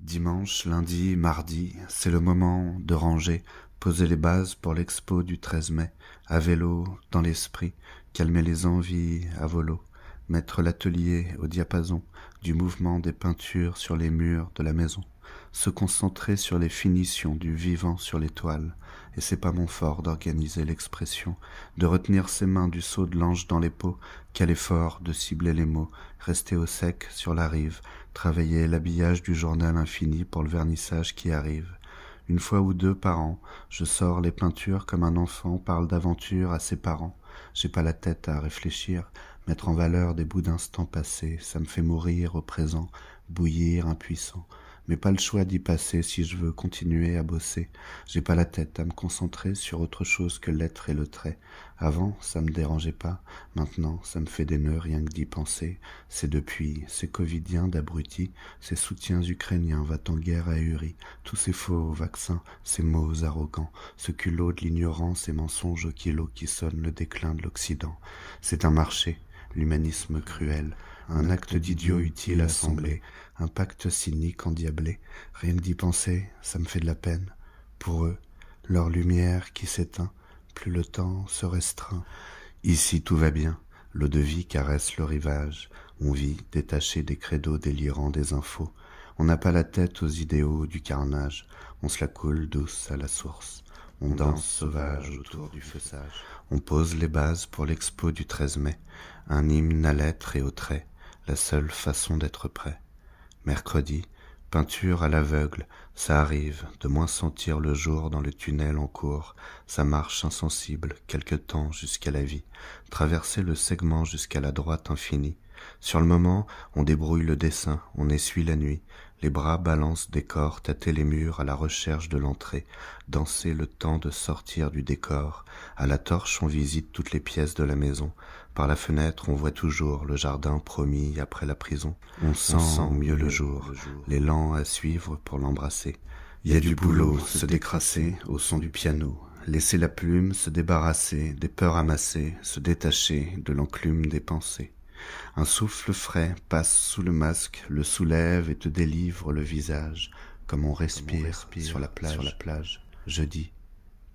Dimanche, lundi, mardi, c'est le moment de ranger, poser les bases pour l'expo du 13 mai, à vélo, dans l'esprit, calmer les envies à volo, mettre l'atelier au diapason du mouvement des peintures sur les murs de la maison se concentrer sur les finitions du vivant sur l'étoile et c'est pas mon fort d'organiser l'expression, de retenir ses mains du seau de l'ange dans les peaux, quel effort de cibler les mots, rester au sec sur la rive, travailler l'habillage du journal infini pour le vernissage qui arrive. Une fois ou deux par an, je sors les peintures comme un enfant parle d'aventure à ses parents. J'ai pas la tête à réfléchir, mettre en valeur des bouts d'instants passés, ça me fait mourir au présent, bouillir impuissant mais pas le choix d'y passer si je veux continuer à bosser. J'ai pas la tête à me concentrer sur autre chose que l'être et le trait. Avant, ça me dérangeait pas, maintenant, ça me fait des nœuds rien que d'y penser. C'est depuis ces covidiens d'abrutis, ces soutiens ukrainiens va-t-en guerre Uri. tous ces faux vaccins, ces mots arrogants, ce culot de l'ignorance et mensonges au kilo qui sonne le déclin de l'Occident. C'est un marché, l'humanisme cruel, un acte d'idiot utile assemblé, un pacte cynique endiablé. Rien d'y penser, ça me fait de la peine. Pour eux, leur lumière qui s'éteint, plus le temps se restreint. Ici tout va bien, l'eau de vie caresse le rivage, on vit détaché des credos délirants des infos, on n'a pas la tête aux idéaux du carnage, on se la coule douce à la source. On, danse, sauvage autour du feu On pose les bases pour l'expo du 13 mai. Un hymne à l'être et au trait, la seule façon d'être prêt. Mercredi, peinture à l'aveugle, ça arrive, de moins sentir le jour dans le tunnel en cours, sa marche insensible, quelque temps jusqu'à la vie, traverser le segment jusqu'à la droite infinie, sur le moment, on débrouille le dessin, on essuie la nuit, les bras balancent des corps, tâter les murs à la recherche de l'entrée, danser le temps de sortir du décor. À la torche, on visite toutes les pièces de la maison. Par la fenêtre, on voit toujours le jardin promis après la prison. On sent, sent mieux le jour, l'élan à suivre pour l'embrasser. Il y a du boulot, se décrasser au son du piano, laisser la plume, se débarrasser des peurs amassées, se détacher de l'enclume des pensées. Un souffle frais passe sous le masque, le soulève et te délivre le visage, comme on respire, sur, la plage. la plage. Jeudi,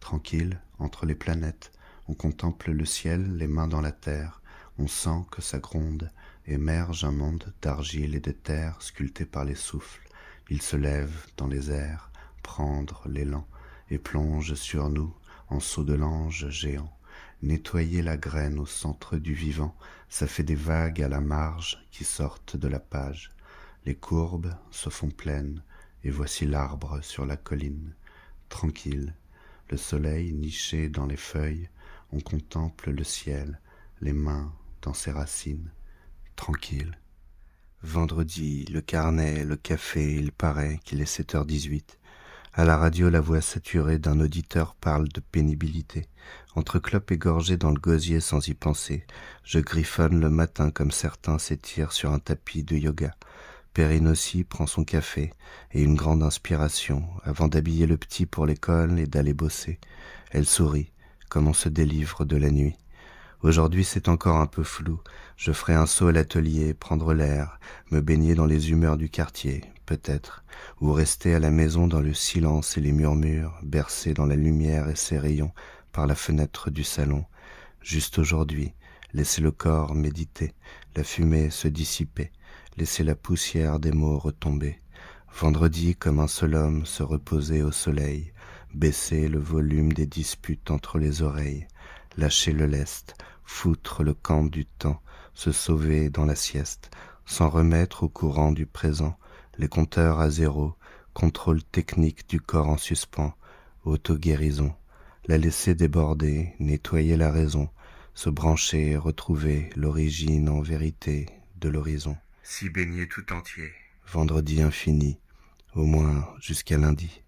tranquille, entre les planètes, on contemple le ciel, les mains dans la terre, on sent que ça gronde, émerge un monde d'argile et de terre sculpté par les souffles. Il se lève dans les airs, prendre l'élan, et plonge sur nous en saut de l'ange géant. Nettoyer la graine au centre du vivant, ça fait des vagues à la marge qui sortent de la page. Les courbes se font pleines, et voici l'arbre sur la colline. Tranquille, le soleil niché dans les feuilles, on contemple le ciel, les mains dans ses racines. Tranquille. Vendredi, le carnet, le café, il paraît qu'il est 7h18. À la radio, la voix saturée d'un auditeur parle de pénibilité. Entre clopes égorgées dans le gosier sans y penser, je griffonne le matin comme certains s'étirent sur un tapis de yoga. Perrine aussi prend son café et une grande inspiration avant d'habiller le petit pour l'école et d'aller bosser. Elle sourit, comme on se délivre de la nuit. Aujourd'hui c'est encore un peu flou. Je ferai un saut à l'atelier, prendre l'air, me baigner dans les humeurs du quartier, peut-être, ou rester à la maison dans le silence et les murmures, Bercés dans la lumière et ses rayons par la fenêtre du salon. Juste aujourd'hui, laisser le corps méditer, la fumée se dissiper, Laisser la poussière des mots retomber. Vendredi, comme un seul homme, se reposer au soleil, baisser le volume des disputes entre les oreilles, lâcher le lest, foutre le camp du temps, se sauver dans la sieste, s'en remettre au courant du présent, les compteurs à zéro, contrôle technique du corps en suspens, auto-guérison, la laisser déborder, nettoyer la raison, se brancher retrouver l'origine en vérité de l'horizon. S'y baigner tout entier. Vendredi infini, au moins jusqu'à lundi.